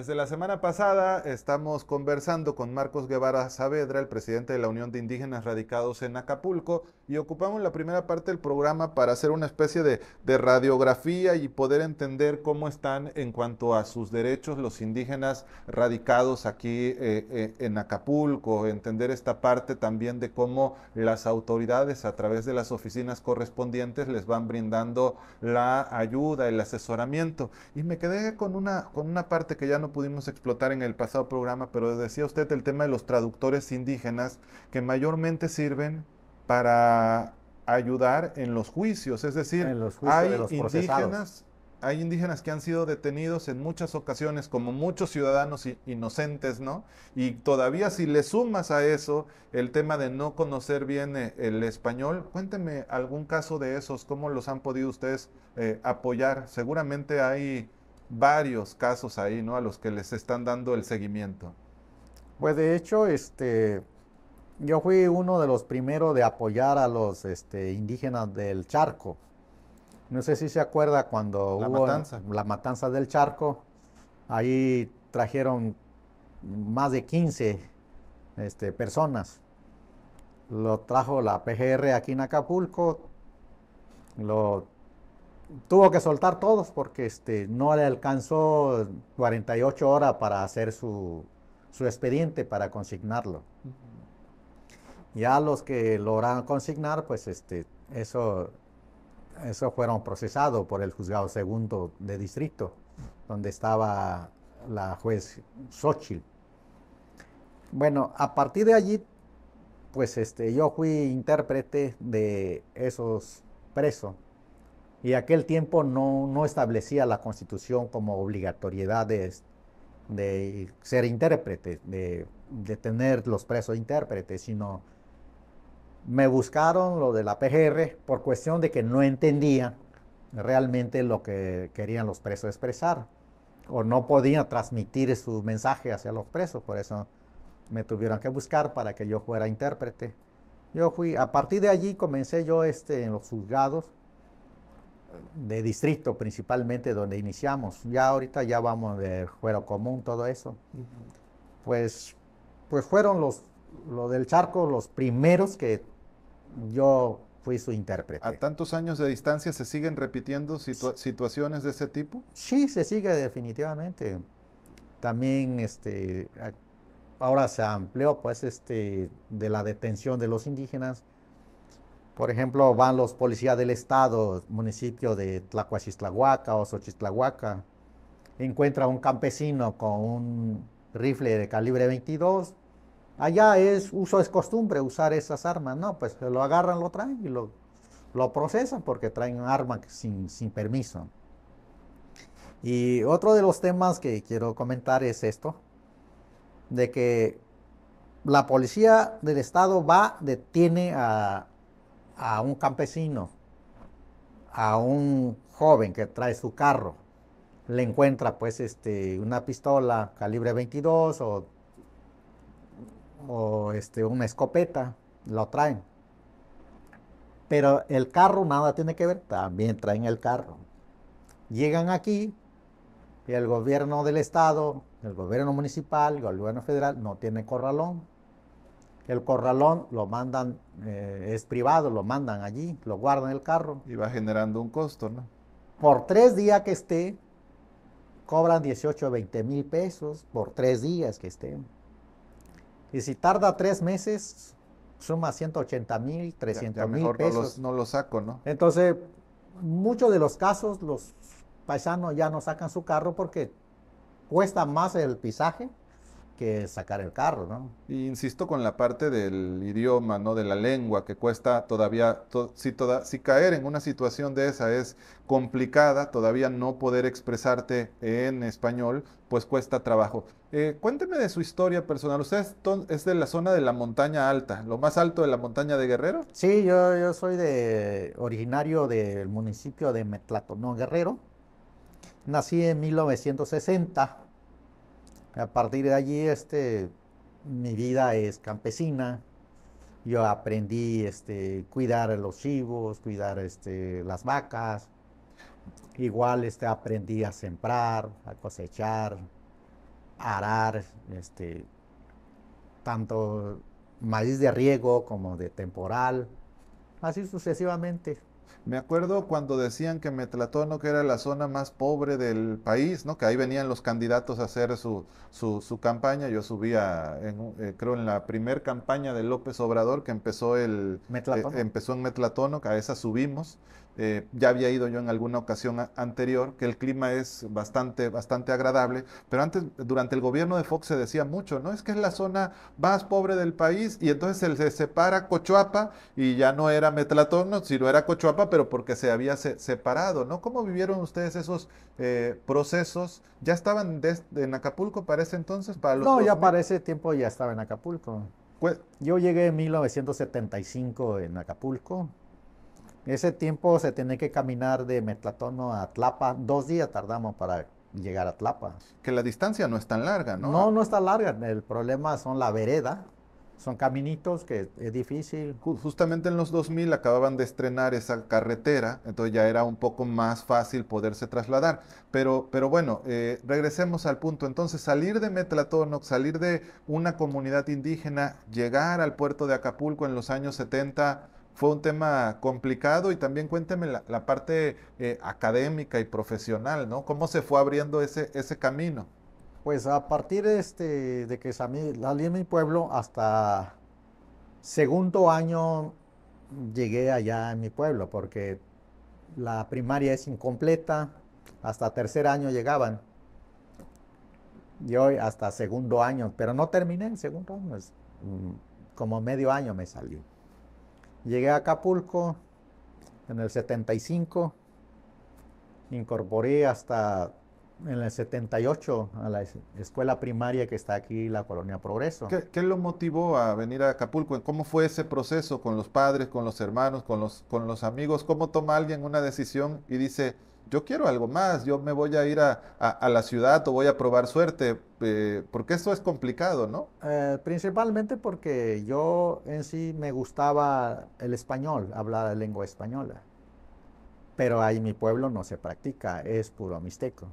desde la semana pasada estamos conversando con Marcos Guevara Saavedra, el presidente de la Unión de Indígenas Radicados en Acapulco, y ocupamos la primera parte del programa para hacer una especie de, radiografía y poder entender cómo están en cuanto a sus derechos los indígenas radicados aquí eh, eh, en Acapulco, entender esta parte también de cómo las autoridades a través de las oficinas correspondientes les van brindando la ayuda, el asesoramiento. Y me quedé con una, con una parte que ya no pudimos explotar en el pasado programa, pero decía usted el tema de los traductores indígenas que mayormente sirven para ayudar en los juicios. Es decir, hay, indígenas, hay indígenas que han sido detenidos en muchas ocasiones como muchos ciudadanos inocentes, ¿no? Y todavía si le sumas a eso el tema de no conocer bien eh, el español, cuénteme algún caso de esos, cómo los han podido ustedes eh, apoyar. Seguramente hay varios casos ahí, ¿no? A los que les están dando el seguimiento. Pues de hecho, este, yo fui uno de los primeros de apoyar a los este, indígenas del charco. No sé si se acuerda cuando hubo la matanza del charco. Ahí trajeron más de 15 este, personas. Lo trajo la PGR aquí en Acapulco. Lo tuvo que soltar todos porque este, no le alcanzó 48 horas para hacer su, expediente, para consignarlo. Ya los que lograron consignar, pues este, eso, eso fueron procesados por el juzgado segundo de distrito, donde estaba la juez Xochitl. Bueno, a partir de allí, pues este, yo fui intérprete de esos presos. Y aquel tiempo no, establecía la constitución como obligatoriedad de, ser intérprete, de, de tener los presos intérpretes, sino me buscaron lo de la PGR por cuestión de que no entendía realmente lo que querían los presos expresar o no podía transmitir su mensaje hacia los presos, por eso me tuvieron que buscar para que yo fuera intérprete. Yo fui, a partir de allí comencé yo este, en los juzgados de distrito principalmente donde iniciamos. Ya ahorita ya vamos de fuero común, todo eso. Pues, pues fueron los, lo del charco los primeros que yo fui su intérprete. ¿A tantos años de distancia se siguen repitiendo situaciones de ese tipo? Sí, se sigue definitivamente. También este, ahora se amplió pues, este, de la detención de los indígenas. Por ejemplo, van los policías del estado, municipio de Tlacuachistlahuaca o Xochistlahuaca, encuentra un campesino con un rifle de calibre 22, allá es uso, es costumbre usar esas armas. No, pues lo agarran, lo traen y lo, procesan porque traen arma sin, sin permiso. Y otro de los temas que quiero comentar es esto, de que la policía del estado va, detiene a, a un campesino, a un joven que trae su carro, le encuentra pues este, una pistola calibre 22 o o este, una escopeta, lo traen. Pero el carro nada tiene que ver, también traen el carro. Llegan aquí y el gobierno del estado, el gobierno municipal, el gobierno federal no tiene corralón. El corralón lo mandan, eh, es privado, lo mandan allí, lo guardan el carro. Y va generando un costo, ¿no? Por tres días que esté, cobran 18 o 20 mil pesos por tres días que estén. Y si tarda tres meses, suma 180 mil, 300 mil pesos. No, lo saco, ¿no? Entonces, muchos de los casos, los paisanos ya no sacan su carro porque cuesta más el pisaje que sacar el carro, ¿no? insisto con la parte del idioma, ¿no? De la lengua, que cuesta todavía, si, caer en una situación de esa es complicada, todavía no poder expresarte en español, pues cuesta trabajo. Eh, cuénteme de su historia personal. Usted es, de la zona de la montaña alta, lo más alto de la montaña de Guerrero. Sí, yo, soy de, originario del municipio de ¿no? Guerrero. Nací en 1960 a partir de allí, este, mi vida es campesina. Yo aprendí este, cuidar los chivos, cuidar este, las vacas. Igual este, aprendí a sembrar, a cosechar, a arar, este, tanto maíz de riego como de temporal, así sucesivamente. Me acuerdo cuando decían que Metlatono, que era la zona más pobre del país, ¿no? que ahí venían los candidatos a hacer su, su, campaña. Yo subía, en, eh, creo, en la primer campaña de López Obrador, que empezó, el, eh, empezó en Metlatono, a esa subimos. Eh, ya había ido yo en alguna ocasión anterior, que el clima es bastante, bastante agradable, pero antes, durante el gobierno de Fox se decía mucho, ¿no? Es que es la zona más pobre del país y entonces se, separa Cochuapa y ya no era Metlatón, no, sino era Cochuapa, pero porque se había separado, ¿no? ¿Cómo vivieron ustedes esos eh, procesos? ¿Ya estaban en Acapulco para ese entonces? Para no, ya para ese tiempo ya estaba en Acapulco. Yo llegué en 1975 en Acapulco ese tiempo se tiene que caminar de Metlatono a Tlapa. Dos días tardamos para llegar a Tlapa. Que la distancia no es tan larga, ¿no? No, no está larga. El problema son la vereda. Son caminitos que es difícil. Justamente en los 2000 acababan de estrenar esa carretera, entonces ya era un poco más fácil poderse trasladar. Pero, pero bueno, eh, regresemos al punto. Entonces, salir de Metlatono, salir de una comunidad indígena, llegar al puerto de Acapulco en los años 70, fue un tema complicado y también cuénteme la, parte eh, académica y profesional, ¿no? ¿Cómo se fue abriendo ese, ese camino? Pues a partir de, este, de que salí de mi pueblo hasta segundo año llegué allá en mi pueblo, porque la primaria es incompleta, hasta tercer año llegaban. Y hoy hasta segundo año, pero no terminé en segundo año, mm, como medio año me salió. Llegué a Acapulco en el 75, incorporé hasta en el 78 a la escuela primaria que está aquí, la Colonia Progreso. ¿Qué, lo motivó a venir a Acapulco? ¿Cómo fue ese proceso con los padres, con los hermanos, con los, con los amigos? ¿Cómo toma alguien una decisión y dice, yo quiero algo más, yo me voy a ir a, la ciudad o voy a probar suerte, eh, porque eso es complicado, ¿no? Eh, principalmente porque yo en sí me gustaba el español, hablar la lengua española, pero ahí mi pueblo no se practica, es puro mixteco.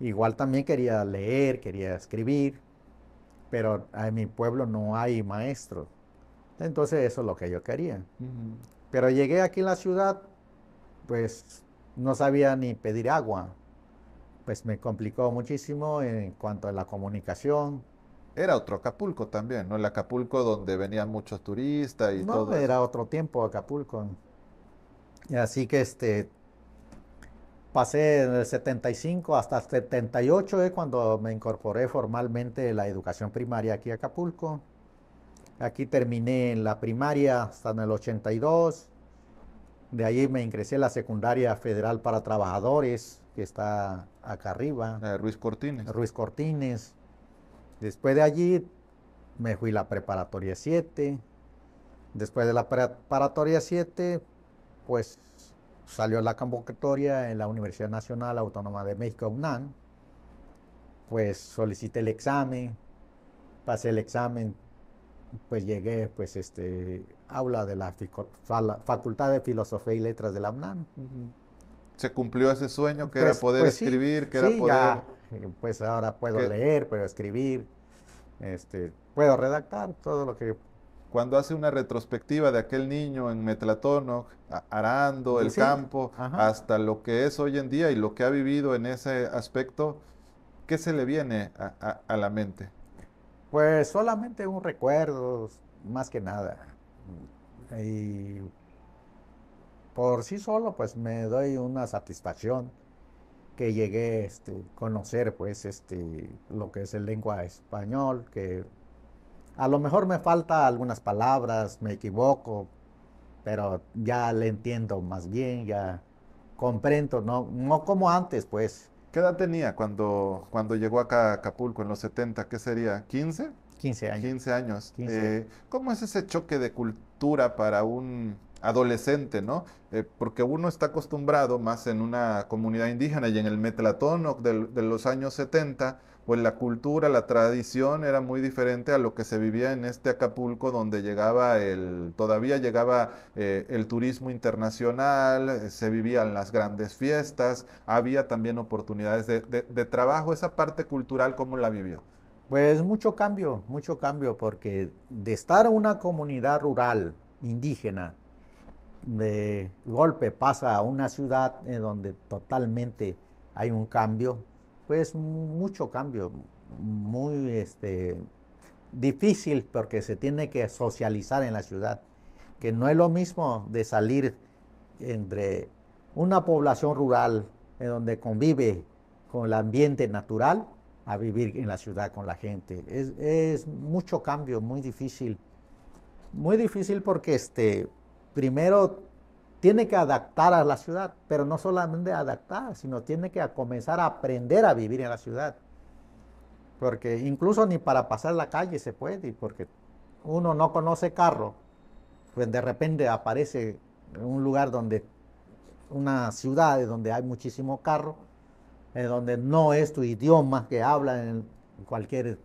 Igual también quería leer, quería escribir, pero en mi pueblo no hay maestro. Entonces eso es lo que yo quería. Pero llegué aquí en la ciudad, pues no sabía ni pedir agua. Pues me complicó muchísimo en cuanto a la comunicación. Era otro Acapulco también, ¿no? El Acapulco donde venían muchos turistas y no, todo. No, era otro tiempo Acapulco. Así que este pasé en el 75 hasta el 78 es eh, cuando me incorporé formalmente la educación primaria aquí Acapulco. Aquí terminé en la primaria hasta en el 82. De ahí me ingresé a la secundaria federal para trabajadores, que está acá arriba. Ruiz Cortines. Ruiz Cortines. Después de allí me fui a la preparatoria 7. Después de la preparatoria 7, pues salió la convocatoria en la Universidad Nacional Autónoma de México, UNAM. Pues solicité el examen, pasé el examen pues llegué, pues, este, aula de la Facultad de Filosofía y Letras de la UNAM. ¿Se cumplió ese sueño que era pues, poder pues escribir, que era poder...? Eh, pues ahora puedo leer, puedo escribir, este, puedo redactar todo lo que... Cuando hace una retrospectiva de aquel niño en Metlatonoc arando el campo, hasta lo que es hoy en día y lo que ha vivido en ese aspecto, ¿qué se le viene a la mente? Pues solamente un recuerdo, más que nada. Y por sí solo, pues me doy una satisfacción que llegué este, a conocer, pues, este, lo que es el lengua español, que a lo mejor me falta algunas palabras, me equivoco, pero ya le entiendo más bien, ya comprendo, no, no como antes, pues, ¿Qué edad tenía cuando, cuando llegó acá a Acapulco en los 70? ¿Qué sería? ¿15? 15 años. 15 años. Eh, ¿Cómo es ese choque de cultura para un adolescente, no? Eh, porque uno está acostumbrado más en una comunidad indígena y en el metlatón de los años 70 pues la cultura, la tradición era muy diferente a lo que se vivía en este Acapulco, donde llegaba el, todavía llegaba eh, el turismo internacional, eh, se vivían las grandes fiestas, había también oportunidades de, trabajo. Esa parte cultural, ¿cómo la vivió? Pues mucho cambio, mucho cambio, porque de estar una comunidad rural indígena, de golpe pasa a una ciudad en donde totalmente hay un cambio es mucho cambio, muy este, difícil porque se tiene que socializar en la ciudad, que no es lo mismo de salir entre una población rural en donde convive con el ambiente natural a vivir en la ciudad con la gente. Es, mucho cambio, muy difícil. Muy difícil porque este, primero tiene que adaptar a la ciudad, pero no solamente adaptar, sino tiene que comenzar a aprender a vivir en la ciudad. Porque incluso ni para pasar la calle se puede, porque uno no conoce carro, pues de repente aparece un lugar donde, una ciudad donde hay muchísimo carro, eh, donde no es tu idioma que habla en cualquier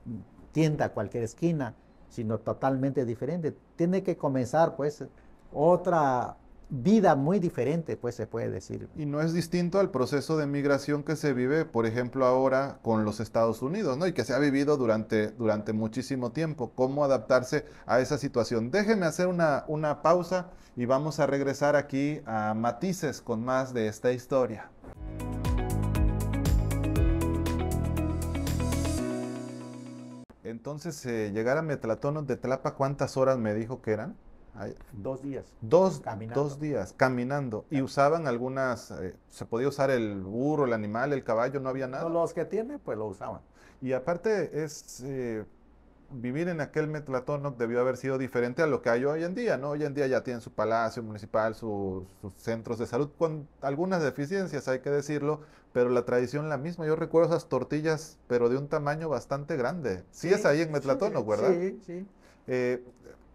tienda, cualquier esquina, sino totalmente diferente. Tiene que comenzar pues otra vida muy diferente, pues se puede decir. Y no es distinto al proceso de migración que se vive, por ejemplo, ahora con los Estados Unidos, ¿no? Y que se ha vivido durante, durante muchísimo tiempo, cómo adaptarse a esa situación. Déjenme hacer una, pausa y vamos a regresar aquí a Matices con más de esta historia. Entonces, eh, llegar a Metlatón de Tlapa, ¿cuántas horas me dijo que eran? Dos días. Dos, caminando. dos días caminando. Y usaban algunas, eh, se podía usar el burro, el animal, el caballo, no había nada. los que tiene, pues lo usaban. Y aparte es, eh, vivir en aquel metlatón debió haber sido diferente a lo que hay hoy en día, ¿no? Hoy en día ya tienen su palacio municipal, sus centros de salud, con algunas deficiencias, hay que decirlo, pero la tradición la misma. Yo recuerdo esas tortillas, pero de un tamaño bastante grande. Sí, es ahí en metlatón ¿verdad? Sí, sí. Eh,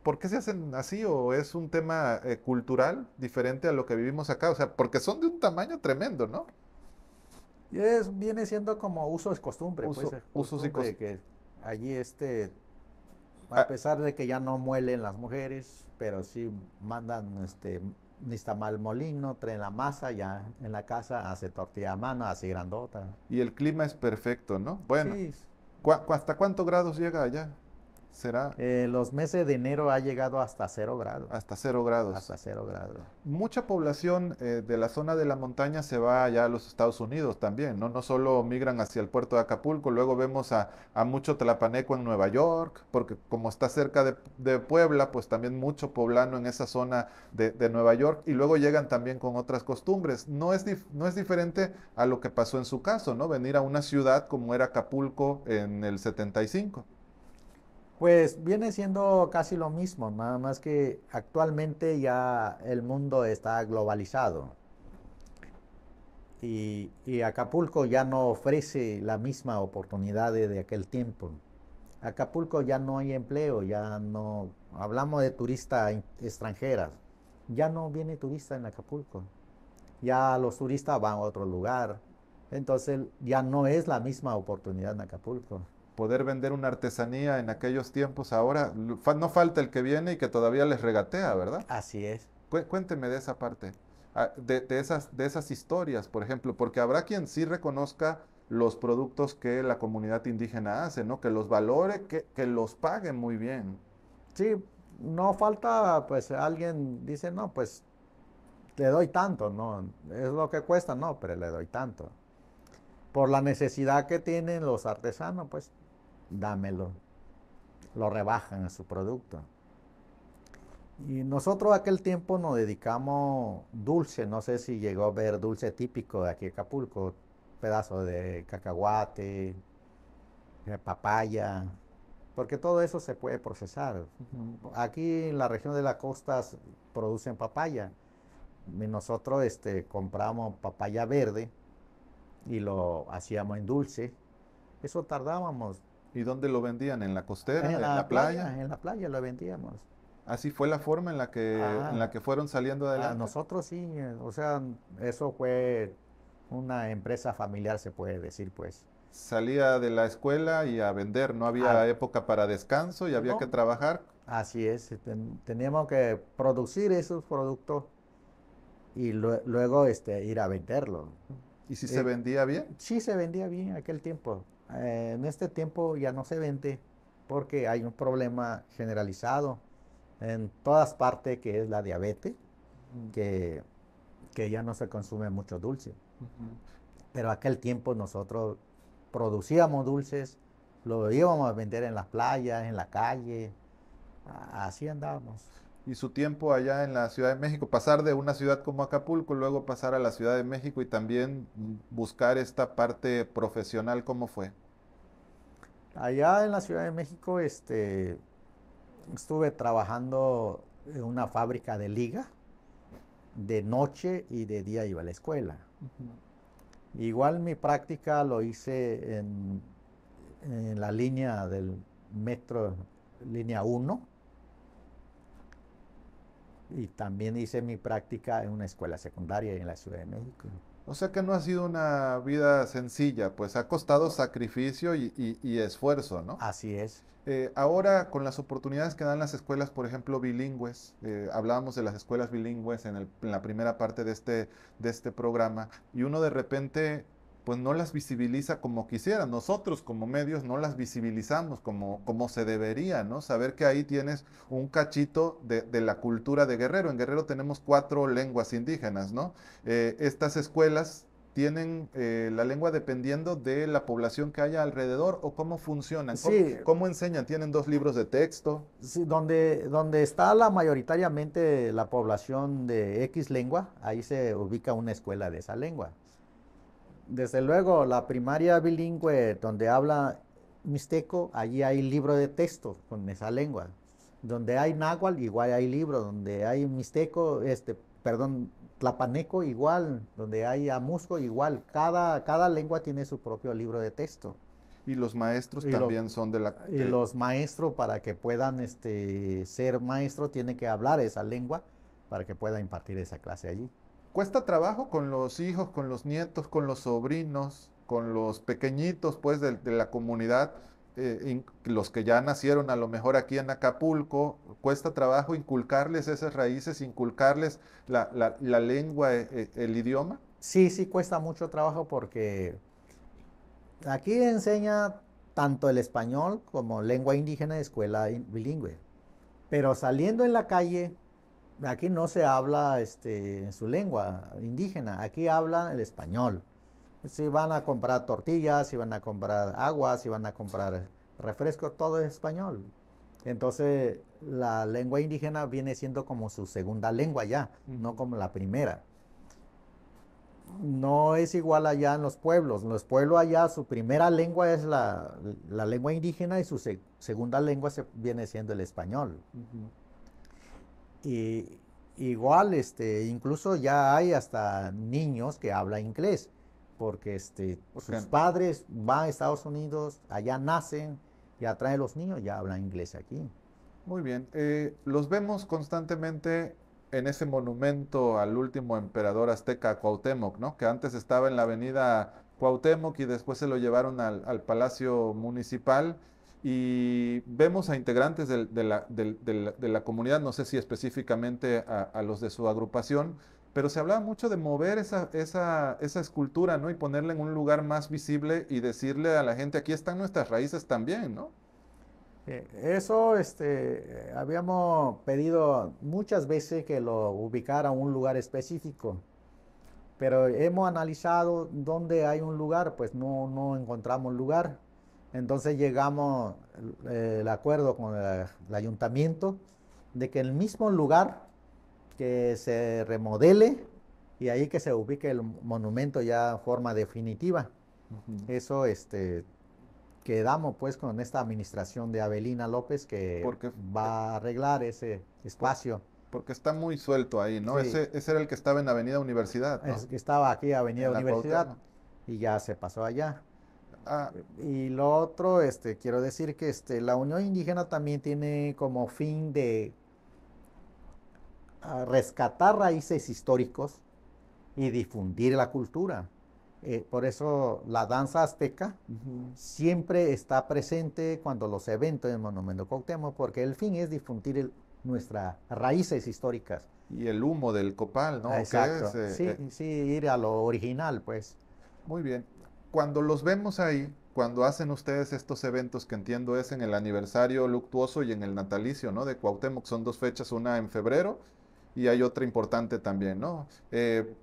¿por qué se hacen así? ¿O es un tema eh, cultural diferente a lo que vivimos acá? O sea, porque son de un tamaño tremendo, ¿no? Y es, viene siendo como uso es costumbre. Uso, pues, usos y pues, eh, Que allí este, a ah. pesar de que ya no muelen las mujeres, pero sí mandan este mal molino, traen la masa, ya en la casa hace tortilla a mano, así grandota. Y el clima es perfecto, ¿no? Bueno, ¿hasta cuántos grados llega allá? será. Eh, los meses de enero ha llegado hasta cero grados. Hasta cero grados. Hasta cero grados. Mucha población eh, de la zona de la montaña se va allá a los Estados Unidos también, ¿no? No solo migran hacia el puerto de Acapulco, luego vemos a, mucho tlapaneco en Nueva York, porque como está cerca de, Puebla, pues también mucho poblano en esa zona de, Nueva York, y luego llegan también con otras costumbres. No es, no es diferente a lo que pasó en su caso, ¿no? Venir a una ciudad como era Acapulco en el 75. Pues viene siendo casi lo mismo, nada más que actualmente ya el mundo está globalizado. Y, Acapulco ya no ofrece la misma oportunidad de, de, aquel tiempo. Acapulco ya no hay empleo, ya no, hablamos de turistas extranjeras, ya no viene turista en Acapulco, ya los turistas van a otro lugar, entonces ya no es la misma oportunidad en Acapulco poder vender una artesanía en aquellos tiempos, ahora no falta el que viene y que todavía les regatea, ¿verdad? Así es. cuénteme de esa parte, ah, de, esas, de esas historias, por ejemplo, porque habrá quien sí reconozca los productos que la comunidad indígena hace, ¿no? Que los valore, que, que los pague muy bien. Sí, no falta, pues alguien dice, no, pues le doy tanto, no, es lo que cuesta, no, pero le doy tanto. Por la necesidad que tienen los artesanos, pues dámelo. Lo rebajan a su producto. Y nosotros aquel tiempo nos dedicamos dulce, no sé si llegó a ver dulce típico de aquí de Acapulco, pedazo de cacahuate, papaya, porque todo eso se puede procesar. Aquí en la región de la costa producen papaya. Y nosotros este, compramos papaya verde y lo hacíamos en dulce. Eso tardábamos ¿Y dónde lo vendían? ¿En la costera? ¿En, la, playa? En la playa lo vendíamos. Así fue la forma en la que, en la ah. que fueron saliendo ah, adelante. A nosotros sí, eh, o sea, eso fue una empresa familiar, se puede decir, pues. Salía de la escuela y a vender, no había ah. época para descanso y había que trabajar. Así es, eh, teníamos que producir esos productos y luego este, ir a venderlo. ¿Y si eh, se vendía bien? Sí, se vendía bien aquel tiempo. Eh, en este tiempo ya no se vende porque hay un problema generalizado en todas partes que es la diabetes, que, que ya no se consume mucho dulce. Pero aquel tiempo nosotros producíamos dulces, lo íbamos a vender en las playas, en la calle, así andábamos. Y su tiempo allá en la Ciudad de México, pasar de una ciudad como Acapulco, luego pasar a la Ciudad de México y también buscar esta parte profesional, ¿cómo fue? Allá en la Ciudad de México este, estuve trabajando en una fábrica de liga, de noche y de día iba a la escuela. Igual mi práctica lo hice en, en la línea del metro, línea 1. Y también hice mi práctica en una escuela secundaria en la Ciudad de México. O sea que no ha sido una vida sencilla, pues ha costado sacrificio y, esfuerzo, ¿no? Así es. Eh, ahora, con las oportunidades que dan las escuelas, por ejemplo, bilingües, eh, hablábamos de las escuelas bilingües en, la primera parte de este, de este programa, y uno de repente pues no las visibiliza como quisiera. Nosotros como medios no las visibilizamos como, como se debería, ¿no? Saber que ahí tienes un cachito de, la cultura de Guerrero. En Guerrero tenemos cuatro lenguas indígenas, ¿no? Eh, estas escuelas tienen eh, la lengua dependiendo de la población que haya alrededor o cómo funcionan, cómo, enseñan, tienen dos libros de texto. Sí, donde, donde está la mayoritariamente la población de X lengua, ahí se ubica una escuela de esa lengua. Desde luego, la primaria bilingüe donde habla mixteco, allí hay libro de texto con esa lengua. Donde hay náhuatl, igual hay libro. Donde hay mixteco, este, perdón, tlapaneco, igual. Donde hay amusco, igual. Cada, cada lengua tiene su propio libro de texto. Y los maestros también son de la... los maestros, para que puedan este, ser maestro tienen que hablar esa lengua para que pueda impartir esa clase allí cuesta trabajo con los hijos, con los nietos, con los sobrinos, con los pequeñitos pues de, la comunidad, eh, los que ya nacieron a lo mejor aquí en Acapulco, cuesta trabajo inculcarles esas raíces, inculcarles la, lengua, eh, eh, el idioma. Sí, sí, cuesta mucho trabajo porque aquí enseña tanto el español como lengua indígena de escuela bilingüe. Pero saliendo en la calle, aquí no se habla este, en su lengua indígena, aquí habla el español. Si van a comprar tortillas, si van a comprar aguas, si van a comprar refrescos, todo es español. Entonces, la lengua indígena viene siendo como su segunda lengua ya, no como la primera. No es igual allá en los pueblos. En los pueblos allá su primera lengua es la, lengua indígena y su segunda lengua se, viene siendo el español. Y igual, este, incluso ya hay hasta niños que hablan inglés, porque este, sus padres van a Estados Unidos, allá nacen, ya traen los niños, ya hablan inglés aquí. Muy bien, eh, los vemos constantemente en ese monumento al último emperador azteca Cuauhtémoc, ¿no? Que antes estaba en la avenida Cuauhtémoc y después se lo llevaron al Palacio Municipal y vemos a integrantes de, la, comunidad, no sé si específicamente a, los de su agrupación, pero se hablaba mucho de mover esa, esa, esa, escultura, Y ponerla en un lugar más visible y decirle a la gente, aquí están nuestras raíces también, ¿no? Eh, eso, este, eh, habíamos pedido muchas veces que lo ubicara a un lugar específico, pero hemos analizado dónde hay un lugar, pues no, no encontramos lugar. Entonces llegamos eh, el acuerdo con el, ayuntamiento de que el mismo lugar que se remodele y ahí que se ubique el monumento ya en forma definitiva. Eso este quedamos pues con esta administración de Avelina López que va a arreglar ese espacio. Porque está muy suelto ahí, ¿no? Ese, era el que estaba en Avenida Universidad. Es que estaba aquí Avenida Universidad y ya se pasó allá. Ah, eh, y lo otro, este, quiero decir que este, la Unión Indígena también tiene como fin de ah, rescatar raíces históricos y difundir la cultura. Eh, por eso la danza azteca siempre está presente cuando los eventos del Monumento Cuauhtémoc, porque el fin es difundir nuestras raíces históricas. Y el humo del copal, ¿no? Eh, sí, sí, ir a lo original, pues. Muy bien cuando los vemos ahí, cuando hacen ustedes estos eventos que entiendo es en el aniversario luctuoso y en el natalicio, ¿no? De Cuauhtémoc, son dos fechas, una en febrero y hay otra importante también, ¿no? Eh,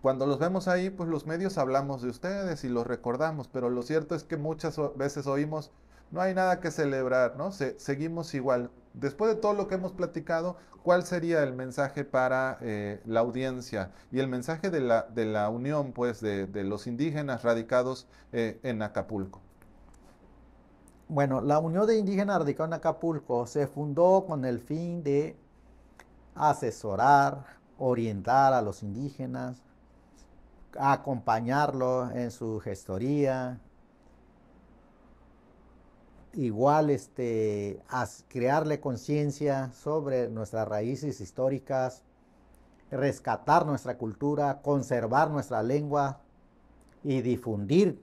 cuando los vemos ahí, pues los medios hablamos de ustedes y los recordamos, pero lo cierto es que muchas veces oímos no hay nada que celebrar, ¿no? seguimos igual. Después de todo lo que hemos platicado, ¿cuál sería el mensaje para eh, la audiencia y el mensaje de la, de la unión, pues, de, los indígenas radicados eh, en Acapulco? Bueno, la Unión de Indígenas Radicados en Acapulco se fundó con el fin de asesorar, orientar a los indígenas, acompañarlos en su gestoría, igual este, crearle conciencia sobre nuestras raíces históricas, rescatar nuestra cultura, conservar nuestra lengua y difundir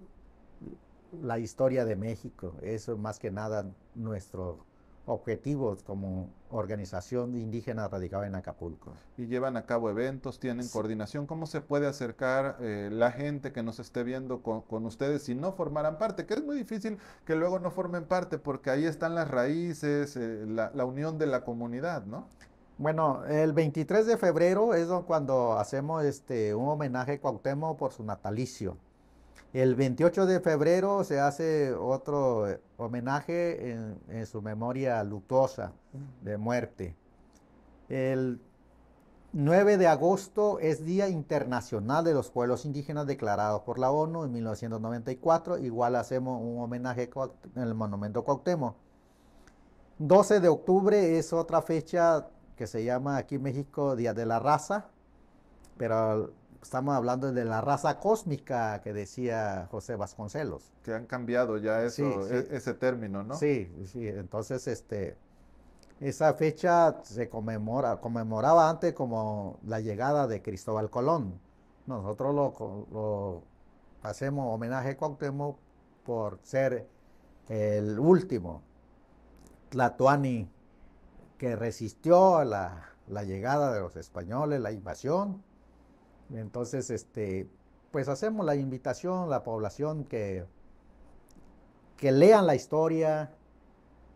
la historia de México. Eso es más que nada nuestro objetivos como organización indígena radicada en Acapulco. Y llevan a cabo eventos, tienen coordinación. ¿Cómo se puede acercar eh, la gente que nos esté viendo con, ustedes si no formaran parte? Que es muy difícil que luego no formen parte porque ahí están las raíces, eh, la, unión de la comunidad, ¿no? Bueno, el 23 de febrero es cuando hacemos este, un homenaje a Cuauhtémoc por su natalicio. El 28 de febrero se hace otro eh, homenaje en, su memoria luctuosa mm. de muerte. El 9 de agosto es Día Internacional de los Pueblos Indígenas declarado por la ONU en 1994. Igual hacemos un homenaje en el Monumento Cuauhtémoc. 12 de octubre es otra fecha que se llama aquí en México Día de la Raza, pero estamos hablando de la raza cósmica que decía José Vasconcelos. Que han cambiado ya eso, e, ese término, ¿no? Sí, sí. Entonces, este, esa fecha se conmemora, conmemoraba antes como la llegada de Cristóbal Colón. Nosotros lo, hacemos homenaje a Cuauhtémoc por ser el último Tlatuani que resistió la, la llegada de los españoles, la invasión entonces, este, pues hacemos la invitación a la población que, que lean la historia,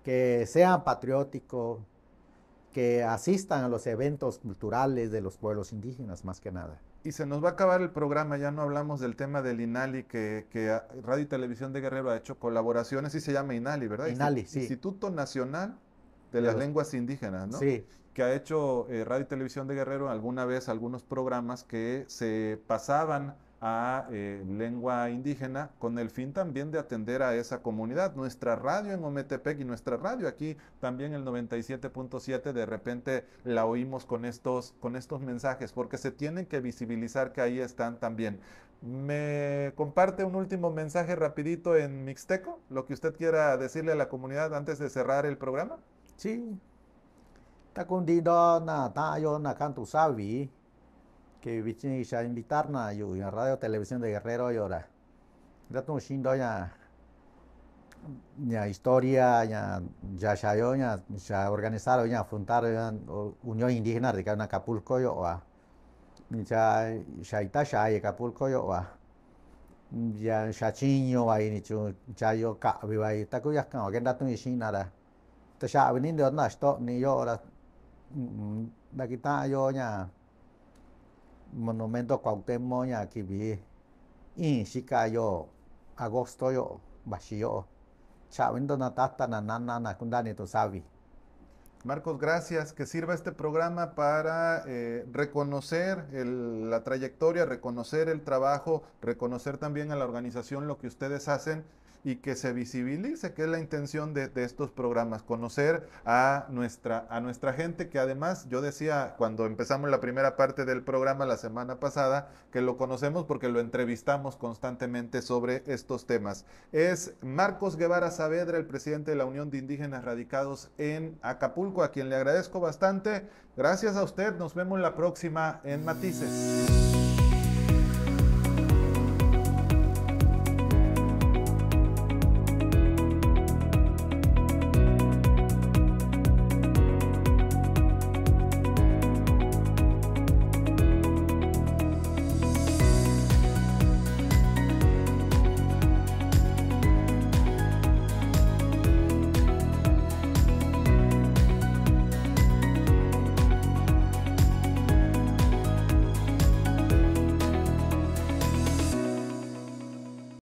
que sean patrióticos, que asistan a los eventos culturales de los pueblos indígenas, más que nada. Y se nos va a acabar el programa, ya no hablamos del tema del INALI, que, Radio y Televisión de Guerrero ha hecho colaboraciones y se llama INALI, ¿verdad? INALI, Instituto sí. Instituto Nacional de, las Lenguas Indígenas, ¿no? Sí que ha hecho eh, Radio y Televisión de Guerrero alguna vez algunos programas que se pasaban a eh, lengua indígena con el fin también de atender a esa comunidad. Nuestra radio en Ometepec y nuestra radio aquí también el 97.7 de repente la oímos con estos, con estos mensajes porque se tienen que visibilizar que ahí están también. ¿Me comparte un último mensaje rapidito en mixteco? Lo que usted quiera decirle a la comunidad antes de cerrar el programa. Sí, Ta kun di do na yo na sabi que vichin ya invitar yo radio televisión de Guerrero y ahora. Ya tu ya historia ya ya ya yo ya ya organizar ya afrontar unión indígena de Acapulco yo a ya ya ita ya yo ya ya va ni ya yo ka viva y ta ya kan agenda tu shin nada. ya venindo na ni yo ahora Mm, yo nya monumento Cuauhtémoc aquí vi, in yo agosto yo vacío chavendo na tata na na na Marcos, gracias. Que sirva este programa para eh, reconocer la trayectoria, reconocer el trabajo, reconocer también a la organización lo que ustedes hacen y que se visibilice, que es la intención de, estos programas, conocer a nuestra, a nuestra gente, que además yo decía cuando empezamos la primera parte del programa la semana pasada, que lo conocemos porque lo entrevistamos constantemente sobre estos temas. Es Marcos Guevara Saavedra, el presidente de la Unión de Indígenas Radicados en Acapulco, a quien le agradezco bastante. Gracias a usted, nos vemos la próxima en Matices.